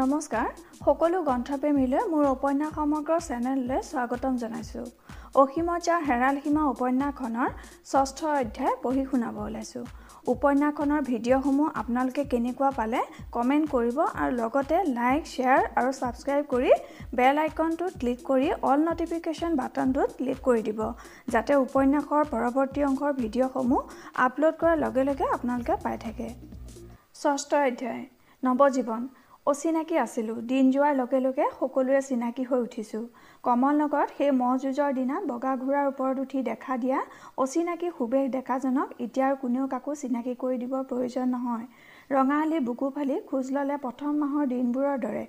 নমস্কাৰ সকলো গ্ৰন্থপ্ৰেমীলৈ মোৰ উপন্যাস সমগ্ৰ চেনেললৈ স্বাগতম জনাইছোঁ অসীমজা হেৰাল সীমা উপন্যাসখনৰ ষষ্ঠ অধ্যায় পঢ়ি শুনাব ওলাইছোঁ উপন্যাসখনৰ ভিডিঅ'সমূহ আপোনালোকে কেনেকুৱা পালে কমেণ্ট কৰিব আৰু লগতে লাইক শ্বেয়াৰ আৰু ছাবস্ক্ৰাইব কৰি বেল আইকনটো ক্লিক কৰি অল ন'টিফিকেশ্যন বাটনটোত ক্লিক কৰি দিব যাতে উপন্যাসৰ পৰৱৰ্তী অংশৰ ভিডিঅ'সমূহ আপলোড কৰাৰ লগে লগে আপোনালোকে পাই থাকে ষষ্ঠ অধ্যায় নৱজীৱন অচিনাকি আছিলোঁ দিন যোৱাৰ লগে লগে সকলোৱে চিনাকি হৈ উঠিছোঁ কমল নগৰত সেই মহ যুঁজৰ দিনা বগা ঘোঁৰাৰ ওপৰত উঠি দেখা দিয়া অচিনাকি সুবেশ ডেকাজনক এতিয়াৰ কোনেও কাকো চিনাকি কৰি দিব প্ৰয়োজন নহয় ৰঙালী বুকু ফালি খোজ ল'লে প্ৰথম মাহৰ দিনবোৰৰ দৰে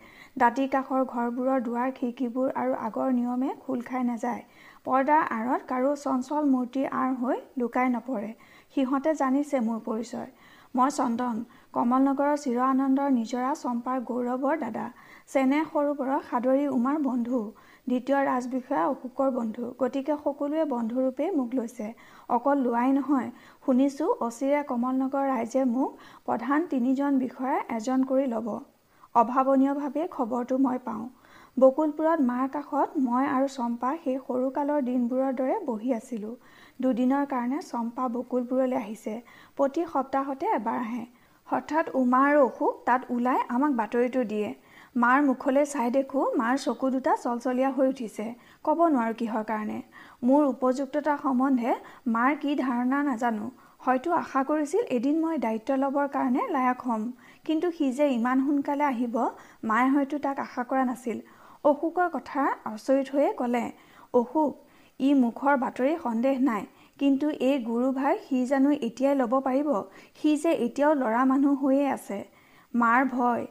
দাঁতি কাষৰ ঘৰবোৰৰ দুৱাৰ খিৰিকীবোৰ আৰু আগৰ নিয়মে খোল খাই নাযায় পৰ্দাৰ আঁৰত কাৰো চঞ্চল মূৰ্তি আঁৰ হৈ লুকাই নপৰে সিহঁতে জানিছে মোৰ পৰিচয় মই চন্দন কমলনগৰৰ চিৰ আনন্দৰ নিজৰা চম্পাৰ গৌৰৱৰ দাদা চেনে চেনেহ পৰা সাদৰী উমাৰ বন্ধু দ্বিতীয় ৰাজবিষয়া অশোকৰ বন্ধু গতিকে সকলোৱে বন্ধুৰূপেই মোক লৈছে অকল লোৱাই নহয় শুনিছোঁ অচিৰে কমলনগৰ ৰাইজে মোক প্ৰধান তিনিজন বিষয়া এজন কৰি ল'ব অভাৱনীয়ভাৱে খবৰটো মই পাওঁ বকুলপুৰত মাৰ কাষত মই আৰু চম্পা সেই সৰুকালৰ দিনবোৰৰ দৰে বহি আছিলোঁ দুদিনৰ কাৰণে চম্পা বকুলবোৰলৈ আহিছে প্ৰতি সপ্তাহতে এবাৰ আহে হঠাৎ উমা আৰু অশোক তাত ওলাই আমাক বাতৰিটো দিয়ে মাৰ মুখলৈ চাই দেখোঁ মাৰ চকু দুটা চলচলীয়া হৈ উঠিছে ক'ব নোৱাৰোঁ কিহৰ কাৰণে মোৰ উপযুক্ততা সম্বন্ধে মাৰ কি ধাৰণা নাজানো হয়তো আশা কৰিছিল এদিন মই দায়িত্ব ল'বৰ কাৰণে লায়ক হ'ম কিন্তু সি যে ইমান সোনকালে আহিব মায়ে হয়তো তাক আশা কৰা নাছিল অশোকৰ কথা আচৰিত হৈয়ে ক'লে অশোক ই মুখৰ বাতৰি সন্দেহ নাই কিন্তু এই গুৰু ভাই সি জানো এতিয়াই ল'ব পাৰিব সি যে এতিয়াও ল'ৰা মানুহ হৈয়ে আছে মাৰ ভয়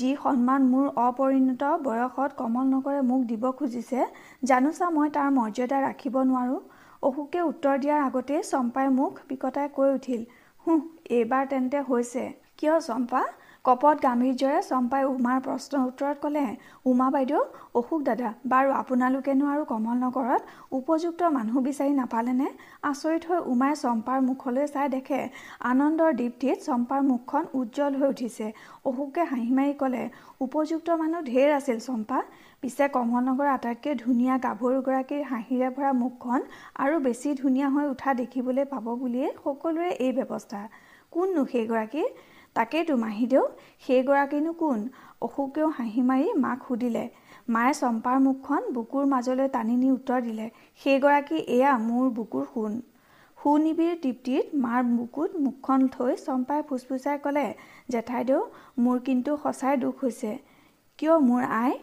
যি সন্মান মোৰ অপৰিণত বয়সত কমল নগৰে মোক দিব খুজিছে জানোচা মই তাৰ মৰ্যাদা ৰাখিব নোৱাৰোঁ অশোকে উত্তৰ দিয়াৰ আগতেই চম্পাই মোক বিকটাই কৈ উঠিল হু এইবাৰ তেন্তে হৈছে কিয় চম্পা কপত গাম্ভীৰ্যৰে চম্পাই উমাৰ প্ৰশ্নৰ উত্তৰত ক'লে উমা বাইদেউ অশোক দাদা বাৰু আপোনালোকেনো আৰু কমলনগৰত উপযুক্ত মানুহ বিচাৰি নাপালেনে আচৰিত হৈ উমাই চম্পাৰ মুখলৈ চাই দেখে আনন্দৰ দীপ্তিত চম্পাৰ মুখখন উজ্জ্বল হৈ উঠিছে অশোকে হাঁহি মাৰি ক'লে উপযুক্ত মানুহ ঢেৰ আছিল চম্পা পিছে কমলনগৰ আটাইতকৈ ধুনীয়া গাভৰুগৰাকীৰ হাঁহিৰে ভৰা মুখখন আৰু বেছি ধুনীয়া হৈ উঠা দেখিবলৈ পাব বুলিয়েই সকলোৰে এই ব্যৱস্থা কোননো সেইগৰাকী তাকেইতো মাহীদেউ সেইগৰাকীনো কোন অশোকেও হাঁহি মাৰি মাক সুধিলে মায়ে চম্পাৰ মুখখন বুকুৰ মাজলৈ টানি নি উত্তৰ দিলে সেইগৰাকী এয়া মোৰ বুকুৰ সোণ সু নিবিৰ তৃপ্তিত মাৰ বুকুত মুখখন থৈ চম্পাই ফুচফুচাই ক'লে জেঠাইদেউ মোৰ কিন্তু সঁচাই দুখ হৈছে কিয় মোৰ আই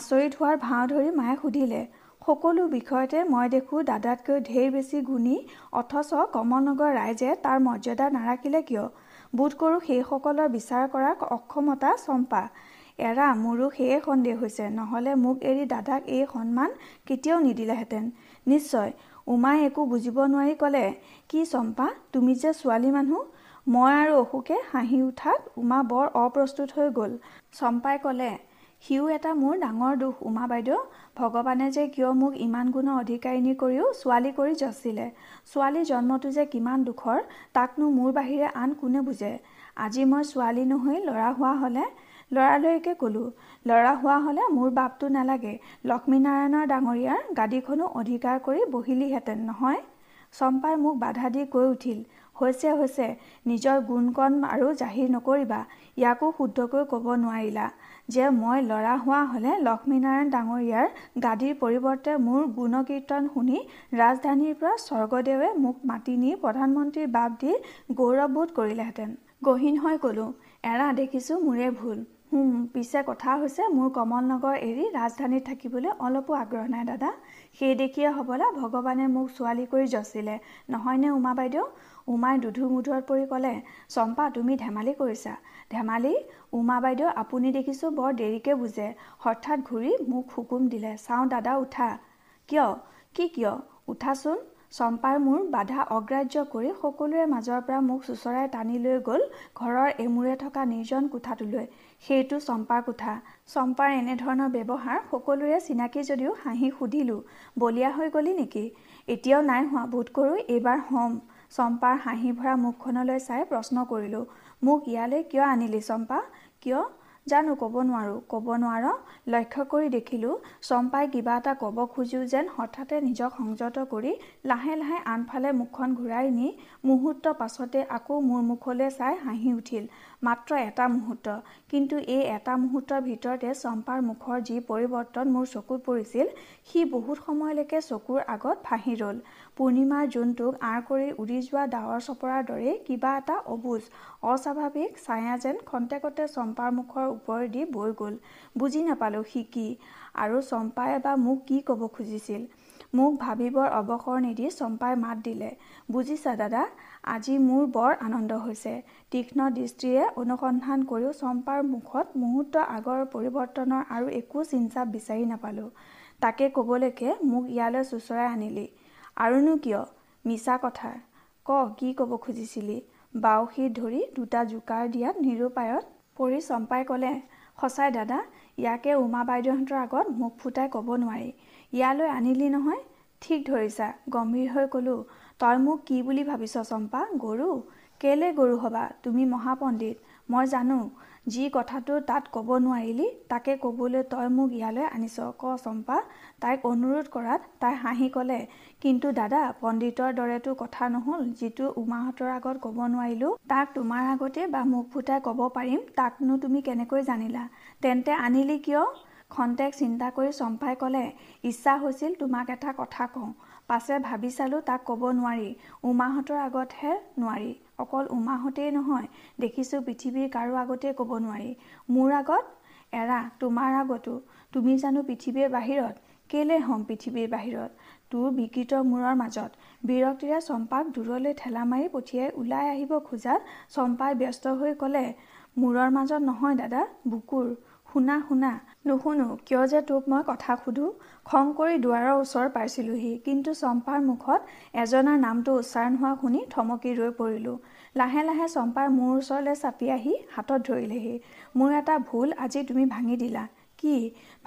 আচৰিত হোৱাৰ ভাও ধৰি মায়ে সুধিলে সকলো বিষয়তে মই দেখোঁ দাদাতকৈ ঢেৰ বেছি গুণী অথচ কমলনগৰ ৰাইজে তাৰ মৰ্যাদা নাৰাখিলে কিয় বোধ বোধগৰু সেইসকলৰ বিচাৰ কৰাৰ অক্ষমতা চম্পা এৰা মোৰো সেয়ে সন্দেহ হৈছে নহ'লে মোক এৰি দাদাক এই সন্মান কেতিয়াও নিদিলেহেঁতেন নিশ্চয় উমাই একো বুজিব নোৱাৰি ক'লে কি চম্পা তুমি যে ছোৱালী মানুহ মই আৰু অশোকে হাঁহি উঠাত উমা বৰ অপ্ৰস্তুত হৈ গ'ল চম্পাই ক'লে সিও এটা মোৰ ডাঙৰ দুখ উমা বাইদেউ ভগৱানে যে কিয় মোক ইমান গুণৰ অধিকাৰিনী কৰিও ছোৱালী কৰি যচিলে ছোৱালীৰ জন্মটো যে কিমান দুখৰ তাকনো মোৰ বাহিৰে আন কোনে বুজে আজি মই ছোৱালী নহৈ ল'ৰা হোৱা হ'লে ল'ৰালৈকে ক'লোঁ ল'ৰা হোৱা হ'লে মোৰ বাপটো নালাগে লক্ষ্মীনাৰায়ণৰ ডাঙৰীয়াৰ গাদীখনো অধিকাৰ কৰি বহিলিহেঁতেন নহয় চম্পাই মোক বাধা দি কৈ উঠিল হৈছে হৈছে নিজৰ গুণকণ আৰু জাহিৰ নকৰিবা ইয়াকো শুদ্ধকৈ ক'ব নোৱাৰিলা যে মই ল'ৰা হোৱা হ'লে লক্ষ্মীনাৰায়ণ ডাঙৰীয়াৰ গাদীৰ পৰিৱৰ্তে মোৰ গুণকীৰ্তন শুনি ৰাজধানীৰ পৰা স্বৰ্গদেৱে মোক মাতি নি প্ৰধানমন্ত্ৰীৰ বাপ দি গৌৰৱবোধ কৰিলেহেঁতেন গহীন হৈ ক'লোঁ এৰা দেখিছোঁ মোৰে ভুল পিছে কথা হৈছে মোৰ কমলনগৰ এৰি ৰাজধানীত থাকিবলৈ অলপো আগ্ৰহ নাই দাদা সেই দেখিয়ে হ'বলা ভগৱানে মোক ছোৱালী কৰি যচিলে নহয়নে উমা বাইদেউ উমাই দুধুমুধুৰত পৰি ক'লে চম্পা তুমি ধেমালি কৰিছা ধেমালি উমা বাইদেউ আপুনি দেখিছোঁ বৰ দেৰিকৈ বুজে হঠাৎ ঘূৰি মোক হুকুম দিলে চাওঁ দাদা উঠা কিয় কি কিয় উঠাচোন চম্পাই মোৰ বাধা অগ্ৰাহ্য কৰি সকলোৰে মাজৰ পৰা মোক চোঁচৰাই টানি লৈ গ'ল ঘৰৰ এমূৰে থকা নিৰ্জন কোঠাটোলৈ সেইটো চম্পাৰ কোঠা চম্পাৰ এনেধৰণৰ ব্যৱহাৰ সকলোৰে চিনাকি যদিও হাঁহি সুধিলোঁ বলীয়া হৈ গ'লি নেকি এতিয়াও নাই হোৱা বোধ কৰোঁ এইবাৰ হ'ম চম্পাৰ হাঁহি ভৰা মুখখনলৈ চাই প্ৰশ্ন কৰিলোঁ মোক ইয়ালৈ কিয় আনিলি চম্পা কিয় জানো ক'ব নোৱাৰোঁ ক'ব নোৱাৰ লক্ষ্য কৰি দেখিলোঁ চম্পাই কিবা এটা ক'ব খোজোঁ যেন হঠাতে নিজক সংযত কৰি লাহে লাহে আনফালে মুখখন ঘূৰাই নি মুহূৰ্ত পাছতে আকৌ মোৰ মুখলৈ চাই হাঁহি উঠিল মাত্ৰ এটা মুহূৰ্ত কিন্তু এই এটা মুহূৰ্তৰ ভিতৰতে চম্পাৰ মুখৰ যি পৰিৱৰ্তন মোৰ চকুত পৰিছিল সি বহুত সময়লৈকে চকুৰ আগত ফাঁহি ৰ'ল পূৰ্ণিমাৰ জোনটোক আঁৰ কৰি উৰি যোৱা ডাৱৰ চপৰাৰ দৰেই কিবা এটা অবুজ অস্বাভাৱিক ছায়া যেন খন্তেকতে চম্পাৰ মুখৰ ওপৰ দি বৈ গ'ল বুজি নাপালোঁ সি কি আৰু চম্পাই বা মোক কি ক'ব খুজিছিল মোক ভাবিবৰ অৱসৰ নিদি চম্পাই মাত দিলে বুজিছা দাদা আজি মোৰ বৰ আনন্দ হৈছে তীক্ষ্ণ দৃষ্টিৰে অনুসন্ধান কৰিও চম্পাৰ মুখত মুহূৰ্ত আগৰ পৰিৱৰ্তনৰ আৰু একো চিন্তা বিচাৰি নাপালোঁ তাকে ক'বলৈকে মোক ইয়ালৈ চোঁচৰাই আনিলি আৰুনো কিয় মিছা কথা ক কি ক'ব খুজিছিলি বাউসীৰ ধৰি দুটা জোকাৰ দিয়াত নিৰুপায়ত পৰি চম্পাই ক'লে সঁচাই দাদা ইয়াকে উমা বাইদেউহঁতৰ আগত মুখ ফুটাই ক'ব নোৱাৰি ইয়ালৈ আনিলি নহয় ঠিক ধৰিছা গম্ভীৰ হৈ ক'লোঁ তই মোক কি বুলি ভাবিছ চম্পা গৰু কেলে গৰু হ'বা তুমি মহাপণ্ডিত মই জানো যি কথাটো তাত ক'ব নোৱাৰিলি তাকে ক'বলৈ তই মোক ইয়ালৈ আনিছ ক চম্পা তাইক অনুৰোধ কৰাত তাই হাঁহি ক'লে কিন্তু দাদা পণ্ডিতৰ দৰেতো কথা নহ'ল যিটো উমাহঁতৰ আগত ক'ব নোৱাৰিলোঁ তাক তোমাৰ আগতে বা মুখ ফুটাই ক'ব পাৰিম তাকনো তুমি কেনেকৈ জানিলা তেন্তে আনিলি কিয় খন্তেক চিন্তা কৰি চম্পাই ক'লে ইচ্ছা হৈছিল তোমাক এটা কথা কওঁ পাছে ভাবি চালোঁ তাক ক'ব নোৱাৰি উমাহঁতৰ আগতহে নোৱাৰি অকল উমাহঁতেই নহয় দেখিছোঁ পৃথিৱীৰ কাৰো আগতেই ক'ব নোৱাৰি মোৰ আগত এৰা তোমাৰ আগতো তুমি জানো পৃথিৱীৰ বাহিৰত কেলৈ হ'ম পৃথিৱীৰ বাহিৰত তোৰ বিকৃত মূৰৰ মাজত বিৰক্তিৰে চম্পাক দূৰলৈ ঠেলা মাৰি পঠিয়াই ওলাই আহিব খোজাত চম্পাই ব্যস্ত হৈ ক'লে মূৰৰ মাজত নহয় দাদা বুকুৰ শুনা শুনা নুশুনো কিয় যে তোক মই কথা সোধো খং কৰি দুৱাৰৰ ওচৰ পাইছিলোঁহি কিন্তু চম্পাৰ মুখত এজনাৰ নামটো উচ্চাৰণ হোৱা শুনি থমকি ৰৈ পৰিলোঁ লাহে লাহে চম্পাই মোৰ ওচৰলৈ চাপি আহি হাতত ধৰিলেহি মোৰ এটা ভুল আজি তুমি ভাঙি দিলা কি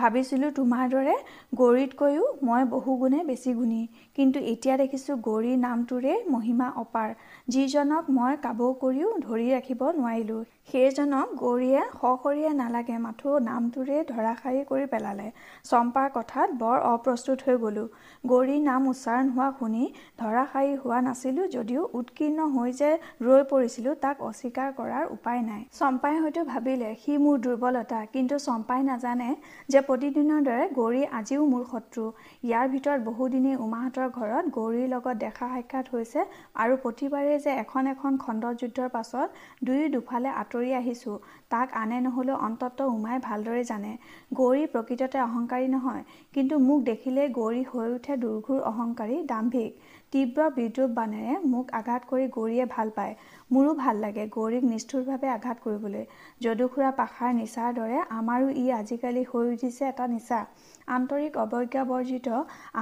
ভাবিছিলোঁ তোমাৰ দৰে গৌৰীতকৈও মই বহু গুণে বেছি গুণী কিন্তু এতিয়া দেখিছোঁ গৌৰীৰ নামটোৰে মহিমা অপাৰ যিজনক মই কাবৌ কৰিও ধৰি ৰাখিব নোৱাৰিলোঁ সেইজনক গৌৰীয়ে সশৰীয়ে নালাগে মাথো নামটোৰে ধৰাশাৰী কৰি পেলালে চম্পাৰ কথাত বৰ অপ্ৰস্তুত হৈ গ'লোঁ গৌৰীৰ নাম উচ্চাৰণ হোৱা শুনি ধৰাশাৰী হোৱা নাছিলোঁ যদিও উৎকীৰ্ণ হৈ যে ৰৈ পৰিছিলোঁ তাক অস্বীকাৰ কৰাৰ উপায় নাই চম্পাই হয়তো ভাবিলে সি মোৰ দুৰ্বলতা কিন্তু চম্পাই নাজানে জানে যে প্ৰতিদিনৰ দৰে গৌৰী আজিও মোৰ শত্ৰু ইয়াৰ ভিতৰত বহুদিনেই উমাহঁতৰ ঘৰত গৌৰীৰ লগত দেখা সাক্ষাৎ হৈছে আৰু প্ৰতিবাৰেই যে এখন এখন খণ্ডযুদ্ধৰ পাছত দুয়ো দুফালে আঁতৰি আহিছোঁ তাক আনে নহ'লেও অন্তত উমাই ভালদৰে জানে গৌৰী প্ৰকৃততে অহংকাৰী নহয় কিন্তু মোক দেখিলেই গৌৰী হৈ উঠে দুৰ্ঘোৰ অহংকাৰী দাম্ভিক তীব্ৰ বিদ্ৰোপ বানেৰে মোক আঘাত কৰি গৌৰীয়ে ভাল পায় মোৰো ভাল লাগে গৌৰীক নিষ্ঠুৰভাৱে আঘাত কৰিবলৈ যদুখুৰা পাখাৰ নিচাৰ দৰে আমাৰো ই আজিকালি হৈ উঠিছে এটা নিচা আন্তৰিক অৱজ্ঞাবৰ্জিত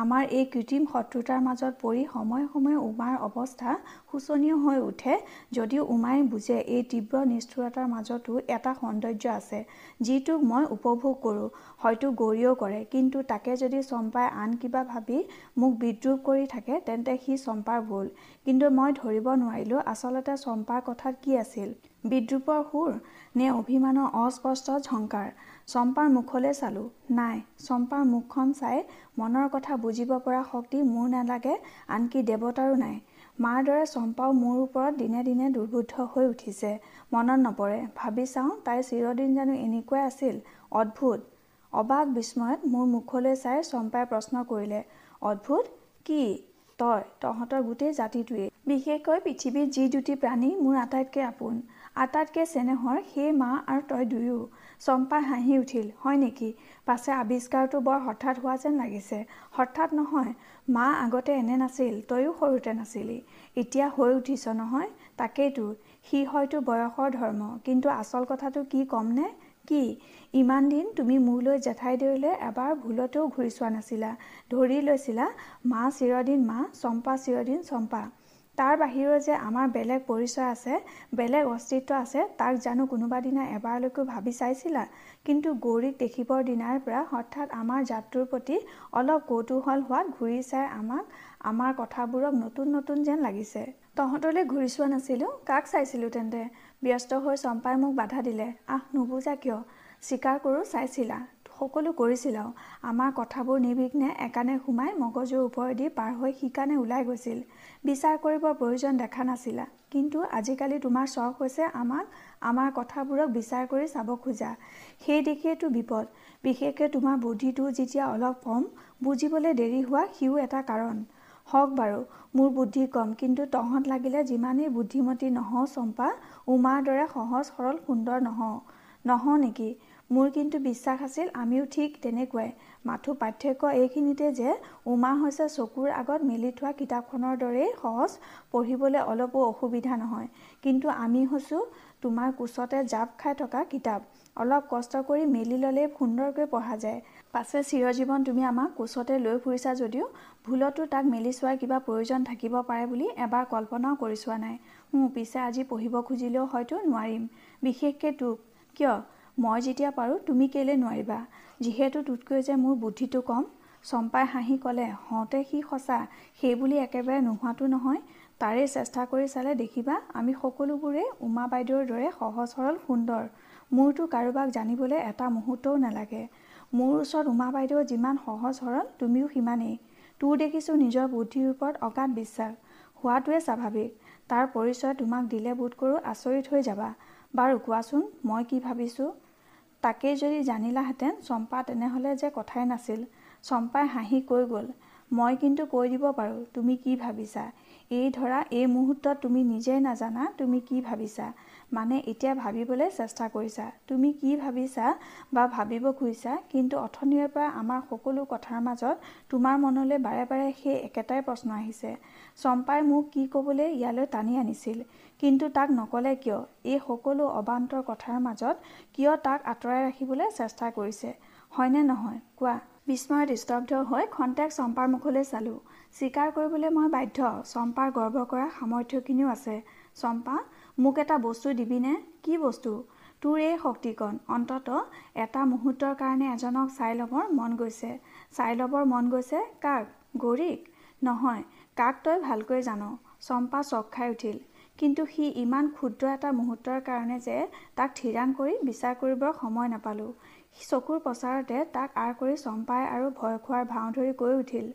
আমাৰ এই কৃত্ৰিম শত্ৰুতাৰ মাজত পৰি সময়ে সময়ে উমাৰ অৱস্থা শোচনীয় হৈ উঠে যদিও উমাই বুজে এই তীব্ৰ নিষ্ঠুৰতাৰ মাজতো এটা সৌন্দৰ্য আছে যিটোক মই উপভোগ কৰোঁ হয়তো গৌৰীয়েও কৰে কিন্তু তাকে যদি চম্পাই আন কিবা ভাবি মোক বিদ্ৰোপ কৰি থাকে তেন্তে সি চম্পাৰ ভুল কিন্তু মই ধৰিব নোৱাৰিলোঁ আচলতে চম্পাৰ কথাত কি আছিল বিদ্ৰুপৰ সুৰ নে অভিমানৰ অস্পষ্ট ঝংকাৰ চম্পাৰ মুখলৈ চালোঁ নাই চম্পাৰ মুখখন চাই মনৰ কথা বুজিব পৰা শক্তি মোৰ নালাগে আনকি দেৱতাৰো নাই মাৰ দৰে চম্পাও মোৰ ওপৰত দিনে দিনে দুৰ্বুদ্ধ হৈ উঠিছে মনত নপৰে ভাবি চাওঁ তাইৰ চিৰদিন জানো এনেকুৱাই আছিল অদ্ভুত অবাক বিস্ময়ত মোৰ মুখলৈ চাই চম্পাই প্ৰশ্ন কৰিলে অদ্ভুত কি তই তহঁতৰ গোটেই জাতিটোৱেই বিশেষকৈ পৃথিৱীত যি দুটি প্ৰাণী মোৰ আটাইতকৈ আপোন আটাইতকৈ চেনেহৰ সেই মা আৰু তই দুয়ো চম্পাই হাঁহি উঠিল হয় নেকি পাছে আৱিষ্কাৰটো বৰ হঠাৎ হোৱা যেন লাগিছে হঠাৎ নহয় মা আগতে এনে নাছিল তয়ো সৰুতে নাছিলি এতিয়া হৈ উঠিছ নহয় তাকেইতো সি হয়তো বয়সৰ ধৰ্ম কিন্তু আচল কথাটো কি ক'মনে কি ইমান দিন তুমি মোলৈ জেঠাইদেউলৈ এবাৰ ভুলতেও ঘূৰি চোৱা নাছিলা ধৰি লৈছিলা মা চিৰদিন মা চম্পা চিৰদিন চম্পা তাৰ বাহিৰেও যে আমাৰ বেলেগ পৰিচয় আছে বেলেগ অস্তিত্ব আছে তাক জানো কোনোবা দিনা এবাৰলৈকো ভাবি চাইছিলা কিন্তু গৌৰীক দেখিবৰ দিনাৰ পৰা হঠাৎ আমাৰ জাতটোৰ প্ৰতি অলপ কৌতূহল হোৱাত ঘূৰি চাই আমাক আমাৰ কথাবোৰক নতুন নতুন যেন লাগিছে তহঁতলৈ ঘূৰি চোৱা নাছিলোঁ কাক চাইছিলোঁ তেন্তে ব্যস্ত হৈ চম্পাই মোক বাধা দিলে আহ নুবুজা কিয় স্বীকাৰ কৰোঁ চাইছিলা সকলো কৰিছিলাও আমাৰ কথাবোৰ নিৰ্বিঘ্নে একানে সোমাই মগজুৰ ওপৰেদি পাৰ হৈ সিকানে ওলাই গৈছিল বিচাৰ কৰিবৰ প্ৰয়োজন দেখা নাছিলা কিন্তু আজিকালি তোমাৰ চখ হৈছে আমাক আমাৰ কথাবোৰক বিচাৰ কৰি চাব খোজা সেই দেখিয়েতো বিপদ বিশেষকৈ তোমাৰ বুদ্ধিটো যেতিয়া অলপ কম বুজিবলৈ দেৰি হোৱা সিও এটা কাৰণ হওক বাৰু মোৰ বুদ্ধি কম কিন্তু তহঁত লাগিলে যিমানেই বুদ্ধিমতী নহওঁ চম্পা উমাৰ দৰে সহজ সৰল সুন্দৰ নহওঁ নহওঁ নেকি মোৰ কিন্তু বিশ্বাস আছিল আমিও ঠিক তেনেকুৱাই মাথো পাৰ্থক্য এইখিনিতে যে উমা হৈছে চকুৰ আগত মেলি থোৱা কিতাপখনৰ দৰেই সহজ পঢ়িবলৈ অলপো অসুবিধা নহয় কিন্তু আমি হৈছো তোমাৰ কোচতে জাপ খাই থকা কিতাপ অলপ কষ্ট কৰি মেলি ল'লেই সুন্দৰকৈ পঢ়া যায় পাছে চিৰজীৱন তুমি আমাক কোচতে লৈ ফুৰিছা যদিও ভুলতো তাক মেলি চোৱাৰ কিবা প্ৰয়োজন থাকিব পাৰে বুলি এবাৰ কল্পনাও কৰি চোৱা নাই মোৰ পিছে আজি পঢ়িব খুজিলেও হয়তো নোৱাৰিম বিশেষকৈ তোক কিয় মই যেতিয়া পাৰোঁ তুমি কেলৈ নোৱাৰিবা যিহেতু তোতকৈ যে মোৰ বুদ্ধিটো কম চম্পাই হাঁহি ক'লে হওঁতে সি সঁচা সেই বুলি একেবাৰে নোহোৱাটো নহয় তাৰে চেষ্টা কৰি চালে দেখিবা আমি সকলোবোৰে উমা বাইদেউৰ দৰে সহজ সৰল সুন্দৰ মোৰতো কাৰোবাক জানিবলৈ এটা মুহূৰ্তও নালাগে মোৰ ওচৰত উমা বাইদেউ যিমান সহজ সৰল তুমিও সিমানেই তোৰ দেখিছোঁ নিজৰ বুদ্ধিৰ ওপৰত অগাধ বিশ্বাস হোৱাটোৱে স্বাভাৱিক তাৰ পৰিচয় তোমাক দিলে বোধ কৰোঁ আচৰিত হৈ যাবা বাৰু কোৱাচোন মই কি ভাবিছোঁ তাকেই যদি জানিলাহেঁতেন চম্পা তেনেহ'লে যে কথাই নাছিল চম্পাই হাঁহি কৈ গ'ল মই কিন্তু কৈ দিব পাৰোঁ তুমি কি ভাবিছা এই ধৰা এই মুহূৰ্তত তুমি নিজেই নাজানা তুমি কি ভাবিছা মানে এতিয়া ভাবিবলৈ চেষ্টা কৰিছা তুমি কি ভাবিছা বা ভাবিব খুজিছা কিন্তু অথনিৰে পৰা আমাৰ সকলো কথাৰ মাজত তোমাৰ মনলৈ বাৰে বাৰে সেই একেটাই প্ৰশ্ন আহিছে চম্পাই মোক কি ক'বলৈ ইয়ালৈ টানি আনিছিল কিন্তু তাক নক'লে কিয় এই সকলো অবান্তৰ কথাৰ মাজত কিয় তাক আঁতৰাই ৰাখিবলৈ চেষ্টা কৰিছে হয়নে নহয় কোৱা বিস্ময়ত স্তব্ধ হৈ খন্তেক চম্পাৰ মুখলৈ চালোঁ স্বীকাৰ কৰিবলৈ মই বাধ্য চম্পাৰ গৰ্ব কৰা সামৰ্থ্যখিনিও আছে চম্পা মোক এটা বস্তু দিবিনে কি বস্তু তোৰ এই শক্তিকণ অন্তত এটা মুহূৰ্তৰ কাৰণে এজনক চাই ল'বৰ মন গৈছে চাই ল'বৰ মন গৈছে কাক গৌৰীক নহয় কাক তই ভালকৈ জান চম্পা চক খাই উঠিল কিন্তু সি ইমান ক্ষুদ্ৰ এটা মুহূৰ্তৰ কাৰণে যে তাক থিৰাং কৰি বিচাৰ কৰিবৰ সময় নাপালোঁ সি চকুৰ প্ৰচাৰতে তাক আঁৰ কৰি চম্পাই আৰু ভয় খোৱাৰ ভাও ধৰি কৈ উঠিল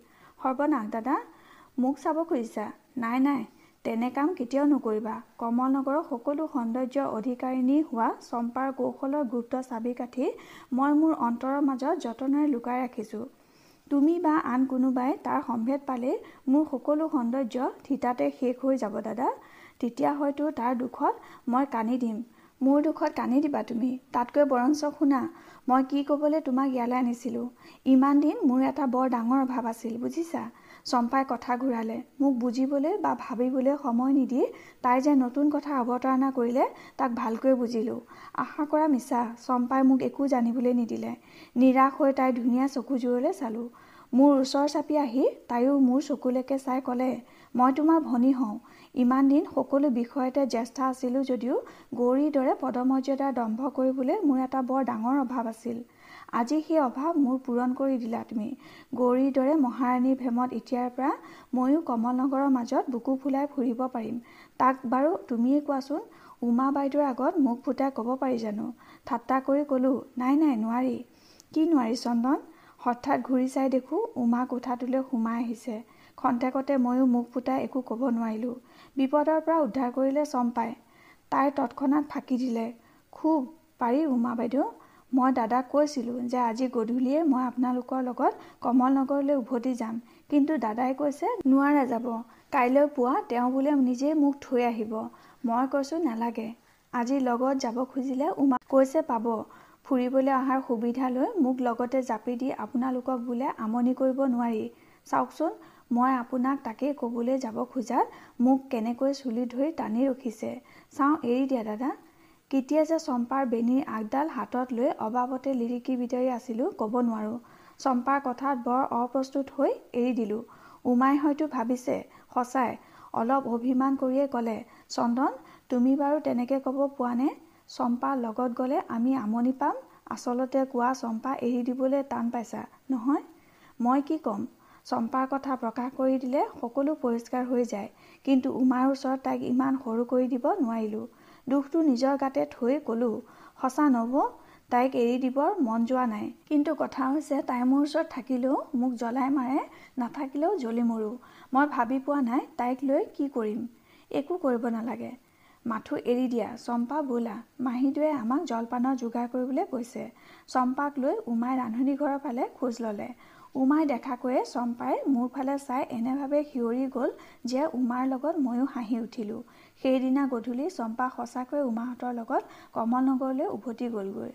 সৰ্বনাশ দাদা মোক চাব খুজিছা নাই নাই তেনে কাম কেতিয়াও নকৰিবা কমল নগৰৰ সকলো সৌন্দৰ্য অধিকাৰিনী হোৱা চম্পাৰ কৌশলৰ গুৰুত্ব কাঠি মই মোৰ অন্তৰৰ মাজত যতনেৰে লুকাই ৰাখিছোঁ তুমি বা আন কোনোবাই তাৰ সম্ভেদ পালেই মোৰ সকলো সৌন্দৰ্য থিতাতে শেষ হৈ যাব দাদা তেতিয়া হয়তো তাৰ দুখত মই কান্দি দিম মোৰ দুখত কানি দিবা তুমি তাতকৈ বৰঞ্চ শুনা মই কি ক'বলৈ তোমাক ইয়ালৈ আনিছিলোঁ ইমান দিন মোৰ এটা বৰ ডাঙৰ অভাৱ আছিল বুজিছা চম্পাই কথা ঘূৰালে মোক বুজিবলৈ বা ভাবিবলৈ সময় নিদি তাই যে নতুন কথা অৱতাৰণা কৰিলে তাক ভালকৈ বুজিলোঁ আশা কৰা মিছা চম্পাই মোক একো জানিবলৈ নিদিলে নিৰাশ হৈ তাইৰ ধুনীয়া চকুযোৰলৈ চালোঁ মোৰ ওচৰ চাপি আহি তাইও মোৰ চকুলৈকে চাই ক'লে মই তোমাৰ ভনী হওঁ ইমান দিন সকলো বিষয়তে জ্যেষ্ঠ আছিলোঁ যদিও গৌৰীৰ দৰে পদমৰ্যাদাৰ দম্ভ কৰিবলৈ মোৰ এটা বৰ ডাঙৰ অভাৱ আছিল আজি সেই অভাৱ মোৰ পূৰণ কৰি দিলা তুমি গৌৰীৰ দৰে মহাৰাণীৰ ভেমত এতিয়াৰ পৰা ময়ো কমলনগৰৰ মাজত বুকু ফুলাই ফুৰিব পাৰিম তাক বাৰু তুমিয়ে কোৱাচোন উমা বাইদেউৰ আগত মুখ ফুটাই ক'ব পাৰি জানো ঠাট্টা কৰি ক'লোঁ নাই নাই নোৱাৰি কি নোৱাৰি চন্দন হঠাৎ ঘূৰি চাই দেখোঁ উমা কোঠাটোলৈ সোমাই আহিছে খন্তেকতে ময়ো মুখ ফুটাই একো ক'ব নোৱাৰিলোঁ বিপদৰ পৰা উদ্ধাৰ কৰিলে চম্পাই তাই তৎক্ষণাত ফাঁকি দিলে খুব পাৰি উমা বাইদেউ মই দাদাক কৈছিলোঁ যে আজি গধূলিয়ে মই আপোনালোকৰ লগত কমলনগৰলৈ উভতি যাম কিন্তু দাদাই কৈছে নোৱাৰে যাব কাইলৈ পুৱা তেওঁ বোলে নিজেই মোক থৈ আহিব মই কৈছোঁ নালাগে আজি লগত যাব খুজিলে উমা কৈছে পাব ফুৰিবলৈ অহাৰ সুবিধা লৈ মোক লগতে জাপি দি আপোনালোকক বোলে আমনি কৰিব নোৱাৰি চাওকচোন মই আপোনাক তাকেই ক'বলৈ যাব খোজাত মোক কেনেকৈ চুলি ধৰি টানি ৰখিছে চাওঁ এৰি দিয়া দাদা কেতিয়া যে চম্পাৰ বেনীৰ আগডাল হাতত লৈ অবাবতে লিৰিকি বিদাৰি আছিলোঁ ক'ব নোৱাৰোঁ চম্পাৰ কথাত বৰ অপ্ৰস্তুত হৈ এৰি দিলোঁ উমাই হয়তো ভাবিছে সঁচাই অলপ অভিমান কৰিয়ে ক'লে চন্দন তুমি বাৰু তেনেকৈ ক'ব পোৱানে চম্পা লগত গ'লে আমি আমনি পাম আচলতে কোৱা চম্পা এৰি দিবলৈ টান পাইছা নহয় মই কি ক'ম চম্পাৰ কথা প্ৰকাশ কৰি দিলে সকলো পৰিষ্কাৰ হৈ যায় কিন্তু উমাৰ ওচৰত তাইক ইমান সৰু কৰি দিব নোৱাৰিলোঁ দুখটো নিজৰ গাতে থৈ ক'লোঁ সঁচা নহ'ব তাইক এৰি দিবৰ মন যোৱা নাই কিন্তু কথা হৈছে তাই মোৰ ওচৰত থাকিলেও মোক জ্বলাই মাৰে নাথাকিলেও জ্বলি মৰোঁ মই ভাবি পোৱা নাই তাইক লৈ কি কৰিম একো কৰিব নালাগে মাথো এৰি দিয়া চম্পা ব'লা মাহীদুৱে আমাক জলপানৰ যোগাৰ কৰিবলৈ কৈছে চম্পাক লৈ উমাই ৰান্ধনীঘৰৰ ফালে খোজ ল'লে উমাই দেখাকৈয়ে চম্পাই মোৰ ফালে চাই এনেভাৱে সিঁয়ৰি গ'ল যে উমাৰ লগত ময়ো হাঁহি উঠিলোঁ সেইদিনা গধূলি চম্পা সঁচাকৈ উমাহঁতৰ লগত কমলনগৰলৈ উভতি গ'লগৈ